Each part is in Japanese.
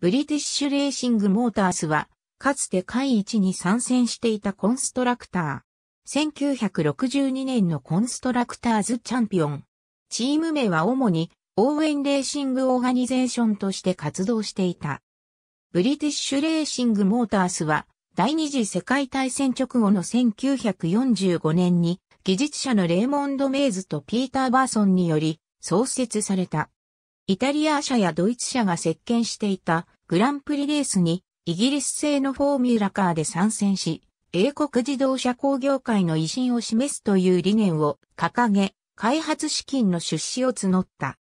ブリティッシュレーシングモータースは、かつて会一に参戦していたコンストラクター。1962年のコンストラクターズチャンピオン。チーム名は主に、応援レーシングオーガニゼーションとして活動していた。ブリティッシュレーシングモータースは、第二次世界大戦直後の1945年に、技術者のレーモンド・メイズとピーター・バーソンにより、創設された。イタリア車やドイツ車が接見していたグランプリレースにイギリス製のフォーミュラカーで参戦し、英国自動車工業界の威信を示すという理念を掲げ、開発資金の出資を募った。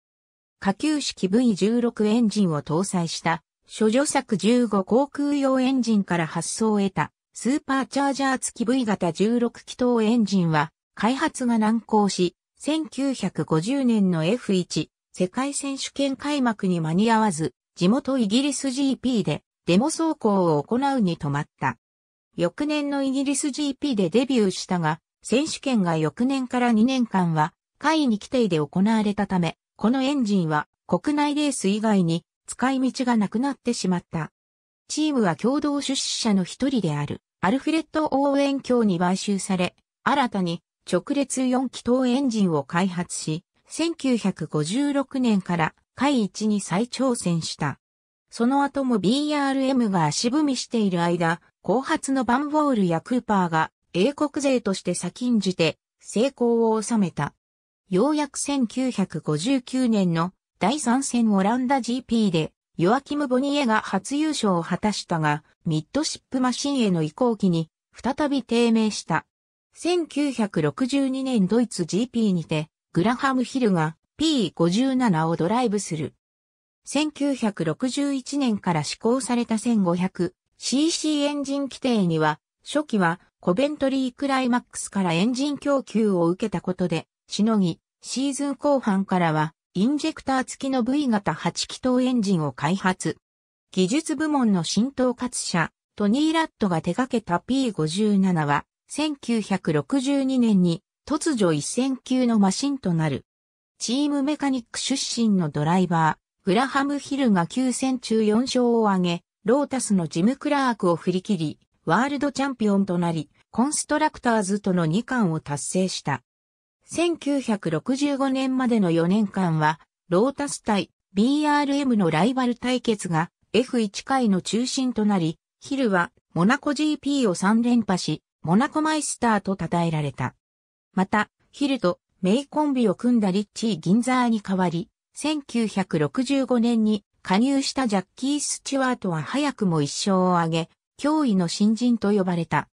下級式 V16 エンジンを搭載した、諸女作15航空用エンジンから発想を得た、スーパーチャージャー付き V 型16気筒エンジンは、開発が難航し、1950年の F1 世界選手権開幕に間に合わず、地元イギリス GP でデモ走行を行うに止まった。翌年のイギリス GP でデビューしたが、選手権が翌年から2年間は、会に規定で行われたため、このエンジンは国内レース以外に使い道がなくなってしまった。チームは共同出資者の一人であるアルフレッド・応援協に買収され、新たに直列4気筒エンジンを開発し、1956年から会一に再挑戦した。その後も BRM が足踏みしている間、後発のバンボールやクーパーが英国勢として先んじて成功を収めた。ようやく1959年の第3戦オランダ GP でヨアキム・ボニエが初優勝を果たしたが、ミッドシップマシンへの移行期に再び低迷した。1962年ドイツ GP にてグラハムヒルが P57 をドライブする。1961年から施行された 1500cc エンジン規定には、初期はコベントリークライマックスからエンジン供給を受けたことで、しのぎ、シーズン後半からは、インジェクター付きの V 型8気筒エンジンを開発。技術部門の新統括者、トニー・ラットが手掛けた P57 は、1962年に突如一戦級のマシンとなる。チームメカニック出身のドライバー、グラハム・ヒルが9戦中4勝を挙げ、ロータスのジム・クラークを振り切り、ワールドチャンピオンとなり、コンストラクターズとの2冠を達成した。1965年までの4年間は、ロータス対 BRM のライバル対決が F1 回の中心となり、ヒルはモナコ GP を3連覇し、モナコマイスターと称えられた。また、ヒルとメイコンビを組んだリッチー・ギンザーに代わり、1965年に加入したジャッキー・スチュワートは早くも一勝を挙げ、脅威の新人と呼ばれた。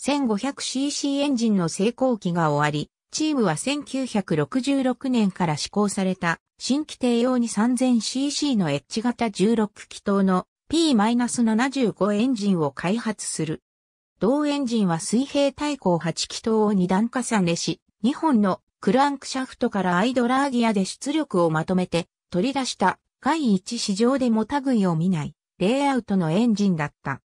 1500cc エンジンの成功期が終わり、チームは1966年から施行された新規定用に 3000cc の H 型16気筒の P-75 エンジンを開発する。同エンジンは水平対向8気筒を2段重ねし、2本のクランクシャフトからアイドラーギアで出力をまとめて取り出した外一市場でも類を見ないレイアウトのエンジンだった。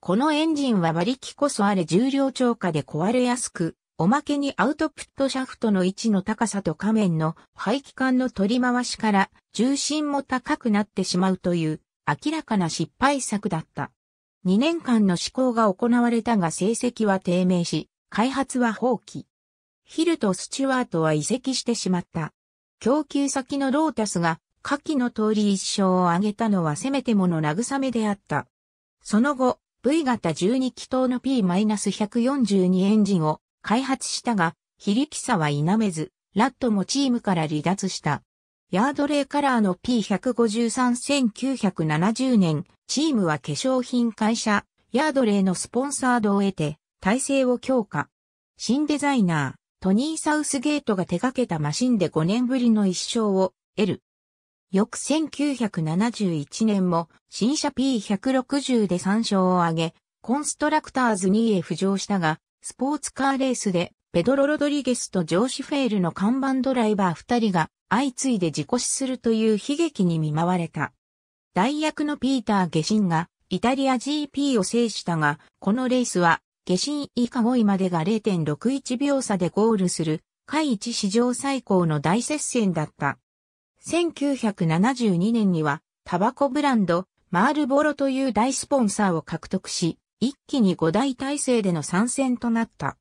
このエンジンは馬力こそあれ重量超過で壊れやすく、おまけにアウトプットシャフトの位置の高さと仮面の排気管の取り回しから重心も高くなってしまうという明らかな失敗作だった。2年間の試行が行われたが成績は低迷し、開発は放棄。ヒルとスチュワートは移籍してしまった。供給先のロータスが、下記の通り一生を挙げたのはせめてもの慰めであった。その後、V 型12気筒の P-142 エンジンを開発したが、非力さは否めず、ラットもチームから離脱した。ヤードレイカラーの P1531970 年、チームは化粧品会社、ヤードレイのスポンサードを得て、体制を強化。新デザイナー、トニー・サウスゲートが手掛けたマシンで5年ぶりの一勝を得る。翌1971年も新車 P160 で3勝を挙げ、コンストラクターズ2へ浮上したが、スポーツカーレースでペドロ・ロドリゲスとジョーシフェールの看板ドライバー二人が相次いで事故死するという悲劇に見舞われた。代役のピーター・ゲシンがイタリア GP を制したが、このレースは下ン。以下5位までが0.61秒差でゴールする、下一史上最高の大接戦だった。1972年には、タバコブランド、マールボロという大スポンサーを獲得し、一気に5大体制での参戦となった。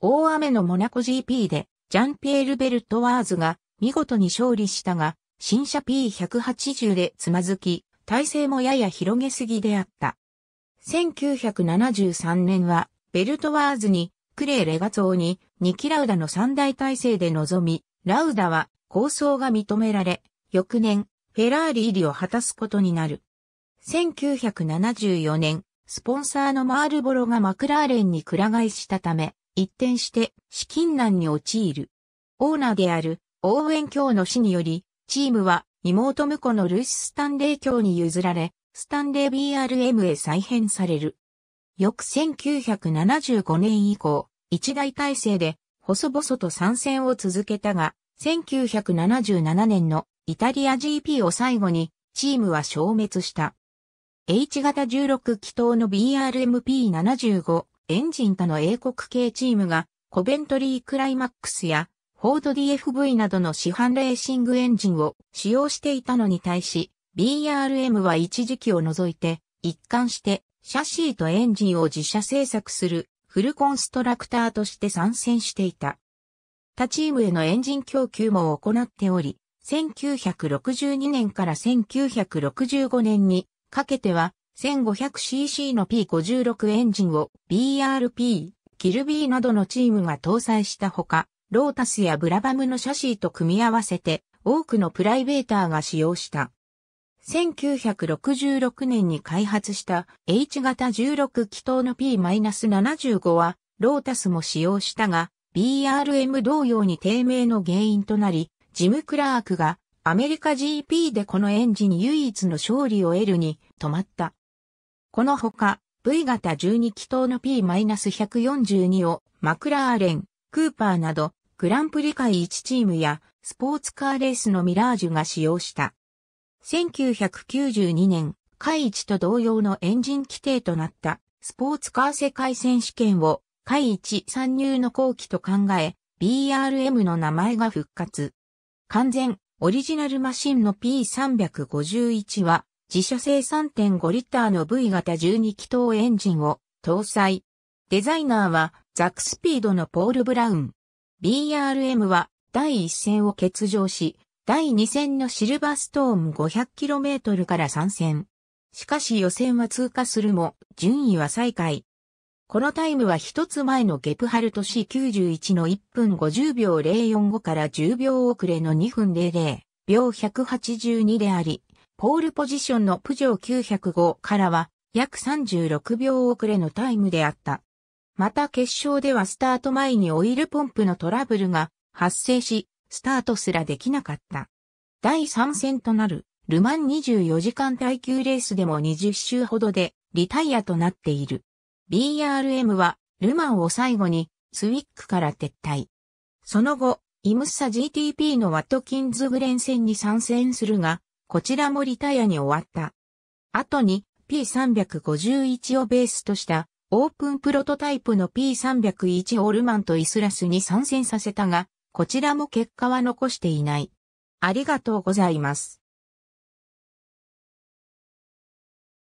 大雨のモナコ GP で、ジャンピエール・ベルト・ワーズが見事に勝利したが、新車 P180 でつまずき、体勢もやや広げすぎであった。1973年は、ベルトワーズに、クレイ・レガツォーに、ニキ・ラウダの三大体制で臨み、ラウダは、構想が認められ、翌年、フェラーリ入りを果たすことになる。1974年、スポンサーのマールボロがマクラーレンに倉ら替えしたため、一転して資金難に陥る。オーナーである応援ウ卿の死により、チームは妹婿のルイス・スタンレー卿に譲られ、スタンレー BRM へ再編される。翌1975年以降、一大体制で細々と参戦を続けたが、1977年のイタリア GP を最後にチームは消滅した。H 型16気筒の BRMP75 エンジン他の英国系チームが、コベントリークライマックスや、フォード DFV などの市販レーシングエンジンを使用していたのに対し、BRM は一時期を除いて、一貫して、シャシーとエンジンを自社製作するフルコンストラクターとして参戦していた。他チームへのエンジン供給も行っており、1962年から1965年にかけては 1500cc の P56 エンジンを BRP、キルビーなどのチームが搭載したほか、ロータスやブラバムのシャシーと組み合わせて多くのプライベーターが使用した。1966年に開発した H 型16気筒の P-75 はロータスも使用したが BRM 同様に低迷の原因となり、ジム・クラークがアメリカ GP でこのエンジン唯一の勝利を得るに止まった。このほか、V 型12気筒の P-142 をマクラーレン、クーパーなど、グランプリ界1チームやスポーツカーレースのミラージュが使用した。1992年、海一と同様のエンジン規定となったスポーツカー世界選手権を海一参入の後期と考え、BRM の名前が復活。完全オリジナルマシンの P351 は自社製3.5リッターの V 型12気筒エンジンを搭載。デザイナーはザックスピードのポール・ブラウン。BRM は第1戦を欠場し、第2戦のシルバーストーン 500km から参戦。しかし予選は通過するも、順位は最下位。このタイムは一つ前のゲプハルト C91 の1分50秒045から10秒遅れの2分00秒182であり、ポールポジションのプジョー905からは約36秒遅れのタイムであった。また決勝ではスタート前にオイルポンプのトラブルが発生し、スタートすらできなかった。第3戦となるルマン24時間耐久レースでも20周ほどでリタイアとなっている。BRM はルマンを最後にスウィックから撤退。その後、イムッサ GTP のワトキンズグレン戦に参戦するが、こちらもリタイアに終わった。後に P351 をベースとしたオープンプロトタイプの P301 オールマンとイスラスに参戦させたが、こちらも結果は残していない。ありがとうございます。